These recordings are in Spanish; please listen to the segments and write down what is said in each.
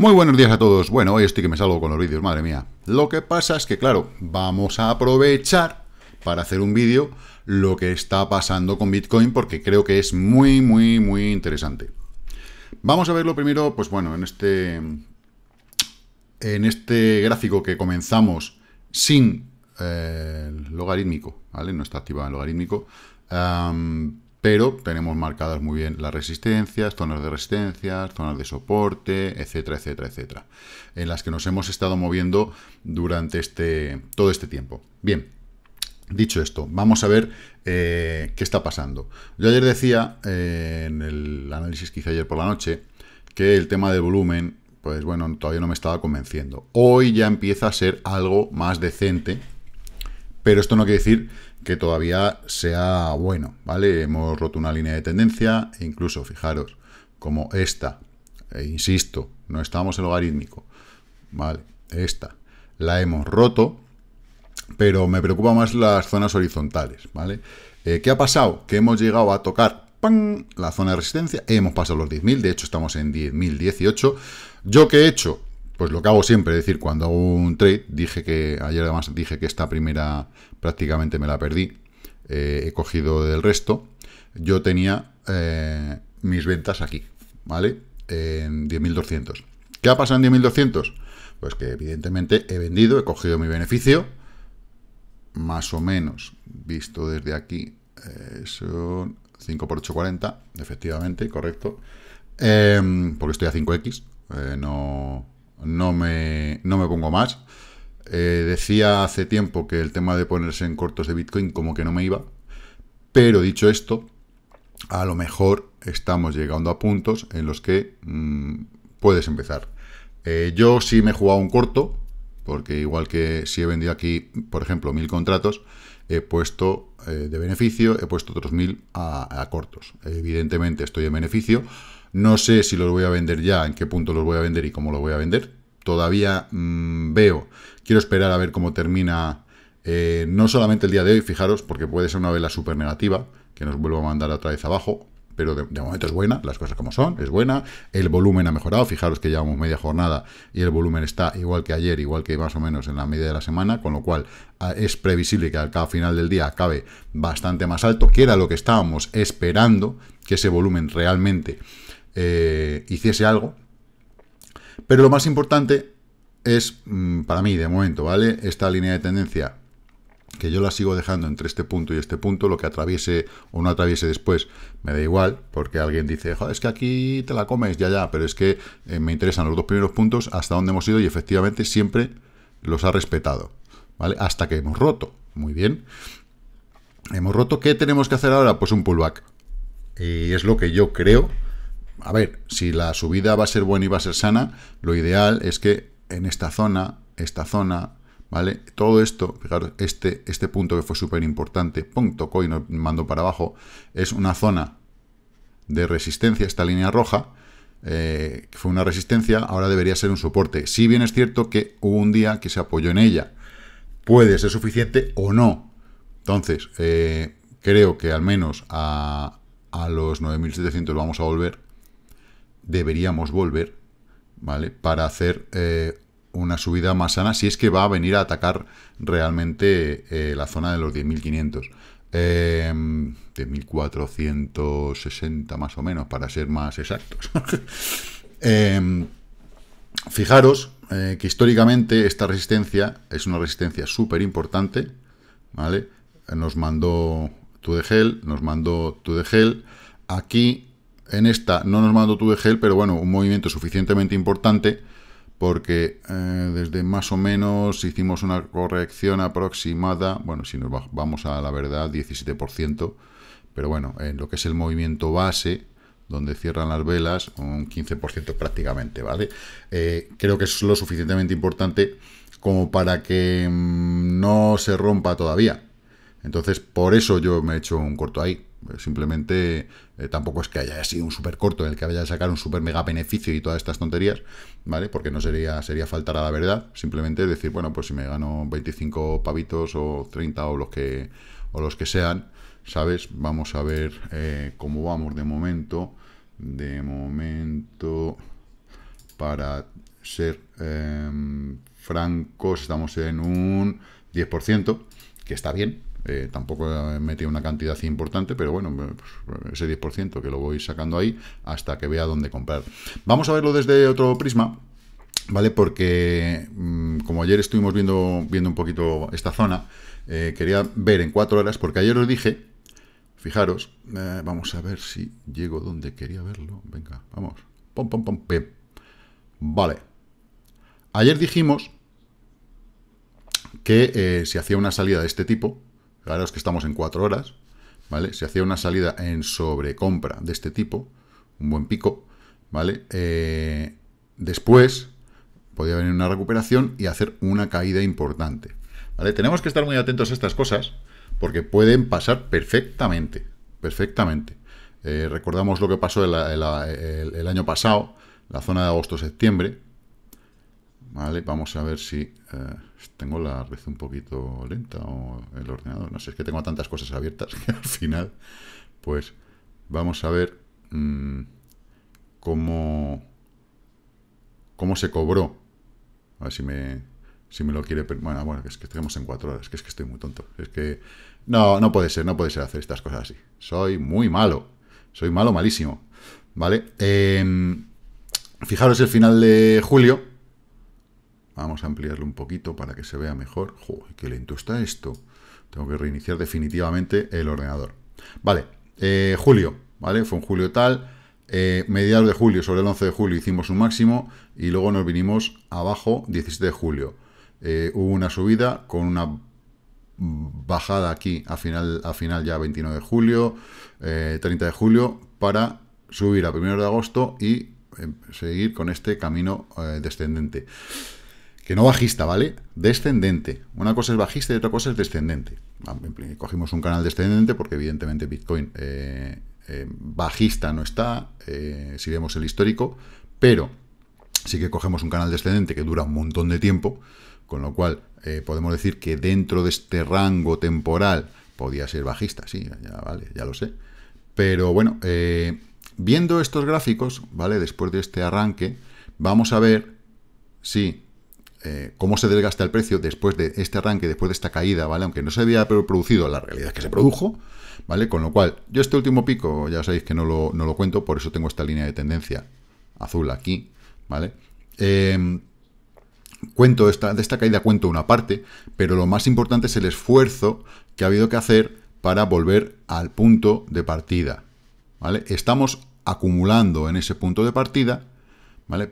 Muy buenos días a todos. Bueno, hoy estoy que me salgo con los vídeos, madre mía. Lo que pasa es que, claro, vamos a aprovechar para hacer un vídeo lo que está pasando con Bitcoin porque creo que es muy, muy, muy interesante. Vamos a verlo primero, pues bueno, en este, en este gráfico que comenzamos sin eh, logarítmico, ¿vale? No está activado el logarítmico pero tenemos marcadas muy bien las resistencias, zonas de resistencia, zonas de soporte, etcétera, etcétera, etcétera, en las que nos hemos estado moviendo durante este, todo este tiempo. Bien, dicho esto, vamos a ver eh, qué está pasando. Yo ayer decía, eh, en el análisis que hice ayer por la noche, que el tema del volumen, pues bueno, todavía no me estaba convenciendo. Hoy ya empieza a ser algo más decente, pero esto no quiere decir que todavía sea bueno, ¿vale? Hemos roto una línea de tendencia, e incluso, fijaros, como esta, e insisto, no estábamos en logarítmico, ¿vale? Esta, la hemos roto, pero me preocupa más las zonas horizontales, ¿vale? Eh, ¿Qué ha pasado? Que hemos llegado a tocar ¡pam! la zona de resistencia, hemos pasado los 10.000, de hecho estamos en 10.018. ¿Yo qué he hecho? pues lo que hago siempre, es decir, cuando hago un trade, dije que ayer además dije que esta primera prácticamente me la perdí, eh, he cogido del resto, yo tenía eh, mis ventas aquí, ¿vale? En 10.200. ¿Qué ha pasado en 10.200? Pues que evidentemente he vendido, he cogido mi beneficio, más o menos, visto desde aquí, eh, son 5 por 8, 40, efectivamente, correcto, porque estoy a 5X, no no me, no me pongo más. Eh, decía hace tiempo que el tema de ponerse en cortos de Bitcoin como que no me iba, pero dicho esto, a lo mejor estamos llegando a puntos en los que mm, puedes empezar. Eh, yo sí me he jugado un corto, porque igual que si he vendido aquí, por ejemplo, mil contratos, he puesto eh, de beneficio, he puesto otros mil a cortos. Evidentemente estoy en beneficio, no sé si los voy a vender ya, en qué punto los voy a vender y cómo los voy a vender. Todavía mm, veo, quiero esperar a ver cómo termina eh, no solamente el día de hoy, fijaros, porque puede ser una vela súper negativa, que nos vuelva a mandar otra vez abajo, pero de, de, momento es buena, las cosas como son, es buena, el volumen ha mejorado, fijaros que llevamos media jornada y el volumen está igual que ayer, igual que más o menos en la media de la semana, con lo cual ah, es previsible que al final del día acabe bastante más alto, que era lo que estábamos esperando, que ese volumen realmente eh, hiciese algo. Pero lo más importante es, mm, para mí, de momento, ¿vale? Esta línea de tendencia, que yo la sigo dejando entre este punto y este punto, lo que atraviese o no atraviese después, me da igual, porque alguien dice, es que aquí te la comes, ya, ya, pero es que eh, me interesan los dos primeros puntos, hasta donde hemos ido, y efectivamente siempre los ha respetado, ¿vale? Hasta que hemos roto, muy bien. Hemos roto, ¿qué tenemos que hacer ahora? Pues un pullback. Y es lo que yo creo a ver, si la subida va a ser buena y va a ser sana, lo ideal es que en esta zona, esta zona, ¿vale? Todo esto, fijaros, este, este punto que fue súper importante, punto coin, mando para abajo, es una zona de resistencia, esta línea roja, eh, que fue una resistencia, ahora debería ser un soporte. Si bien es cierto que hubo un día que se apoyó en ella, puede ser suficiente o no. Entonces, eh, creo que al menos a, a los 9.700 vamos a volver deberíamos volver, ¿vale? Para hacer eh, una subida más sana, si es que va a venir a atacar realmente eh, la zona de los 10.500. de 1460 más o menos, para ser más exactos. Em, fijaros eh, que históricamente esta resistencia es una resistencia súper importante, ¿vale? Nos mandó de gel, nos mandó de gel Aquí en esta no nos mandó tu e gel, pero bueno, un movimiento suficientemente importante porque eh, desde más o menos hicimos una corrección aproximada, bueno, si nos vamos a la verdad, 17%, pero bueno, en lo que es el movimiento base, donde cierran las velas, un 15% prácticamente, ¿vale? Eh, creo que es lo suficientemente importante como para que mm, no se rompa todavía. Entonces, por eso yo me he hecho un corto ahí. Eh, simplemente eh, tampoco es que haya sido un súper corto en el que vaya a sacar un súper mega beneficio y todas estas tonterías, ¿vale? Porque no sería, sería faltar a la verdad. Simplemente decir, bueno, pues si me gano 25 pavitos o 30 o los que, o los que sean, ¿sabes? Vamos a ver eh, cómo vamos de momento. De momento, para ser em, francos, estamos en un 10%, que está bien, eh, tampoco he metido una cantidad importante, pero bueno, pues, ese 10% que lo voy sacando ahí hasta que vea dónde comprar. Vamos a verlo desde otro prisma, ¿vale? Porque mm, como ayer estuvimos viendo, viendo un poquito esta zona, eh, quería ver en cuatro horas, porque ayer os dije, fijaros, eh, vamos a ver si llego donde quería verlo. Venga, vamos. Pom, pom, pom, Vale. Ayer dijimos que si hacía una salida de este tipo, los que estamos en cuatro horas, ¿vale? Si hacía una salida en sobrecompra de este tipo, un buen pico, ¿vale? Eh, después podía venir una recuperación y hacer una caída importante, ¿vale? Tenemos que estar muy atentos a estas cosas porque pueden pasar perfectamente, perfectamente. Eh, recordamos lo que pasó el año pasado, la zona de agosto-septiembre, Vale, vamos a ver si eh, tengo la red un poquito lenta o el ordenador. No sé, es que tengo tantas cosas abiertas que al final, pues vamos a ver mm, cómo, cómo se cobró. A ver si me, si me lo quiere... Bueno, bueno, es que tenemos en cuatro horas, que es que estoy muy tonto. Es que... No, no puede ser, no puede ser hacer estas cosas así. Soy muy malo. Soy malo, malísimo. ¿Vale? Em, fijaros el final de julio Vamos a ampliarlo un poquito para que se vea mejor. qué lento está esto. Tengo que reiniciar definitivamente el ordenador. Vale, eh, julio, ¿vale? Fue un julio tal. Eh, mediados de julio, sobre el 11 de julio, hicimos un máximo y luego nos vinimos abajo 17 de julio. Eh, hubo una subida con una bajada aquí a final, final ya 29 de julio, 30 eh, de julio, para subir a 1 de agosto y seguir con este camino descendente que no bajista, ¿vale? Descendente. Una cosa es bajista y otra cosa es descendente. Ah, cogimos un canal descendente porque evidentemente Bitcoin eh, eh, bajista no está, eh, si vemos el histórico, pero sí que cogemos un canal descendente que dura un montón de tiempo, con lo cual podemos decir que dentro de este rango temporal podía ser bajista, sí, ya vale, ya lo sé. Pero bueno, viendo estos gráficos, ¿vale? Después de este arranque, vamos a ver si eh, cómo se desgasta el precio después de este arranque, después de esta caída, ¿vale? Aunque no se había producido, la realidad que se produjo, ¿vale? Con lo cual, yo este último pico, ya sabéis que no lo, cuento, por eso tengo esta línea de tendencia azul aquí, ¿vale? Em, cuento esta, de esta caída cuento una parte, pero lo más importante es el esfuerzo que ha habido que hacer para volver al punto de partida, ¿vale? Estamos acumulando en ese punto de partida,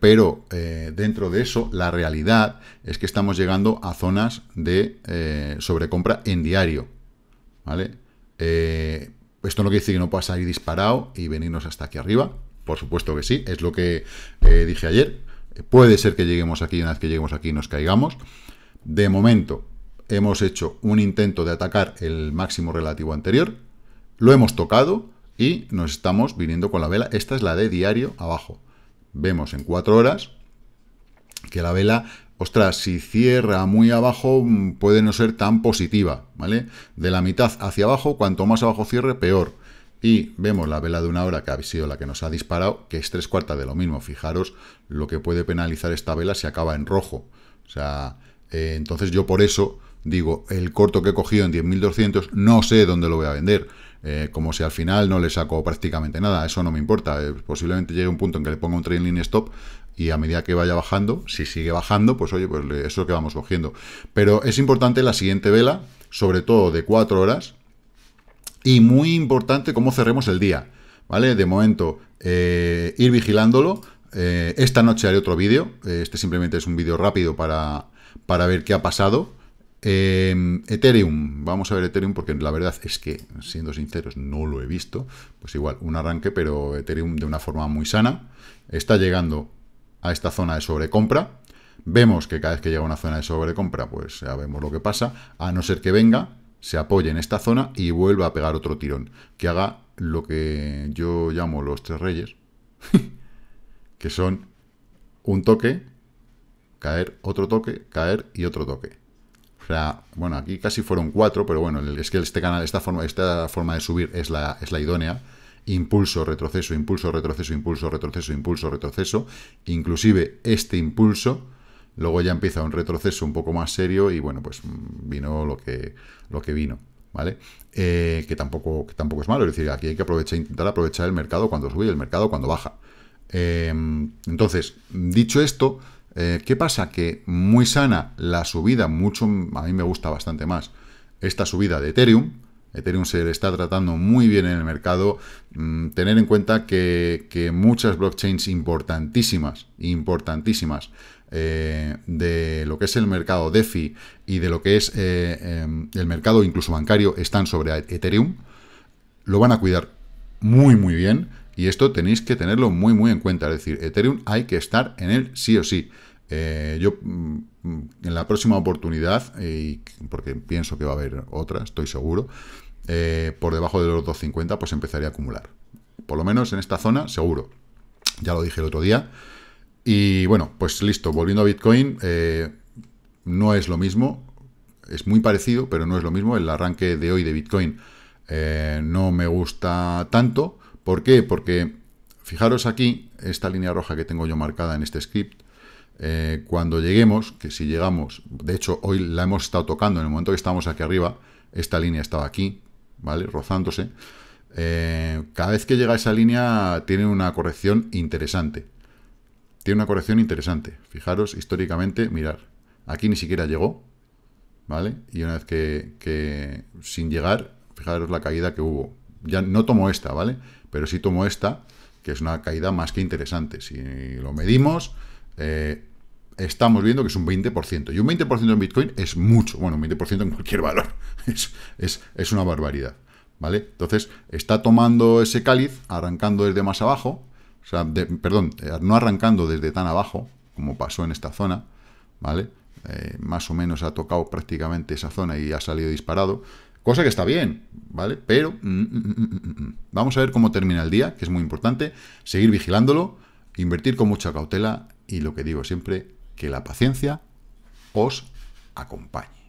pero eh, dentro de eso, la realidad es que estamos llegando a zonas de eh, sobrecompra en diario, eh, esto no quiere decir que no pueda salir disparado y venirnos hasta aquí arriba, por supuesto que sí, es lo que dije ayer. Puede ser que lleguemos aquí, una vez que lleguemos aquí nos caigamos. De momento, hemos hecho un intento de atacar el máximo relativo anterior, lo hemos tocado y nos estamos viniendo con la vela. Esta es la de diario abajo vemos en cuatro horas que la vela, ostras, si cierra muy abajo mm, puede no ser tan positiva, ¿vale? De la mitad hacia abajo, cuanto más abajo cierre, peor. Y vemos la vela de una hora que ha sido la que nos ha disparado, que es tres cuartas de lo mismo. Fijaros lo que puede penalizar esta vela si acaba en rojo. O sea, eh, entonces yo por eso digo, el corto que he cogido en 10.200 no sé dónde lo voy a vender. Eh, como si al final no le saco prácticamente nada, eso no me importa. Eh, posiblemente llegue un punto en que le ponga un trailing stop y a medida que vaya bajando, si sigue bajando, pues oye, pues eso es lo que vamos cogiendo. Pero es importante la siguiente vela, sobre todo de 4 horas, y muy importante cómo cerremos el día, ¿vale? De momento, eh, ir vigilándolo. esta noche haré otro vídeo, este simplemente es un vídeo rápido para, para ver qué ha pasado. Em, Ethereum, vamos a ver Ethereum porque la verdad es que, siendo sinceros, no lo he visto. Pues igual, un arranque, pero Ethereum de una forma muy sana. Está llegando a esta zona de sobrecompra. Vemos que cada vez que llega a una zona de sobrecompra, pues ya vemos lo que pasa. A no ser que venga, se apoye en esta zona y vuelva a pegar otro tirón. Que haga lo que yo llamo los tres reyes, que son un toque, caer, otro toque, caer y otro toque. O sea, bueno, aquí casi fueron cuatro, pero bueno, es que este canal, esta forma, esta forma de subir es la, es la idónea. Impulso, retroceso, impulso, retroceso, impulso, retroceso, impulso, retroceso. Inclusive este impulso, luego ya empieza un retroceso un poco más serio y bueno, pues mm, vino lo que, lo que vino. ¿Vale? Eh, que, tampoco, que tampoco es malo, es decir, aquí hay que aprovechar, intentar aprovechar el mercado cuando sube y el mercado cuando baja. Em, entonces, dicho esto, eh, ¿Qué pasa? Que muy sana la subida, mucho, a mí me gusta bastante más esta subida de Ethereum. Ethereum se le está tratando muy bien en el mercado. Mm, tener en cuenta que, muchas blockchains importantísimas, importantísimas, eh, de lo que es el mercado DeFi y de lo que es eh, em, el mercado incluso bancario están sobre Ethereum. Lo van a cuidar muy, muy bien y esto tenéis que tenerlo muy, muy en cuenta. Es decir, Ethereum hay que estar en él sí o sí. Eh, yo mm, en la próxima oportunidad, y porque pienso que va a haber otra, estoy seguro, eh, por debajo de los 250 pues empezaré a acumular. Por lo menos en esta zona, seguro. Ya lo dije el otro día. Y bueno, pues listo, volviendo a Bitcoin, eh, no es lo mismo, es muy parecido, pero no es lo mismo el arranque de hoy de Bitcoin. no me gusta tanto. ¿Por qué? Porque fijaros aquí, esta línea roja que tengo yo marcada en este script, eh, cuando lleguemos, que si llegamos, de hecho hoy la hemos estado tocando, en el momento que estamos aquí arriba, esta línea estaba aquí, ¿vale? Rozándose. Eh, cada vez que llega esa línea tiene una corrección interesante. Tiene una corrección interesante. Fijaros, históricamente, mirar, aquí ni siquiera llegó, ¿vale? Y una vez que, sin llegar, fijaros la caída que hubo. Ya no tomó esta, ¿vale? pero si tomo esta, que es una caída más que interesante. Si lo medimos, eh, estamos viendo que es un 20%. Y un 20% en Bitcoin es mucho. Bueno, un 20% en cualquier valor. Es, una barbaridad. ¿Vale? Entonces, está tomando ese cáliz, arrancando desde más abajo. O sea, perdón, eh, no arrancando desde tan abajo, como pasó en esta zona. ¿Vale? Eh, más o menos ha tocado prácticamente esa zona y ha salido disparado. Cosa que está bien, ¿vale? Pero mm, mm, mm, vamos a ver cómo termina el día, que es muy importante, seguir vigilándolo, invertir con mucha cautela y lo que digo siempre, que la paciencia os acompañe.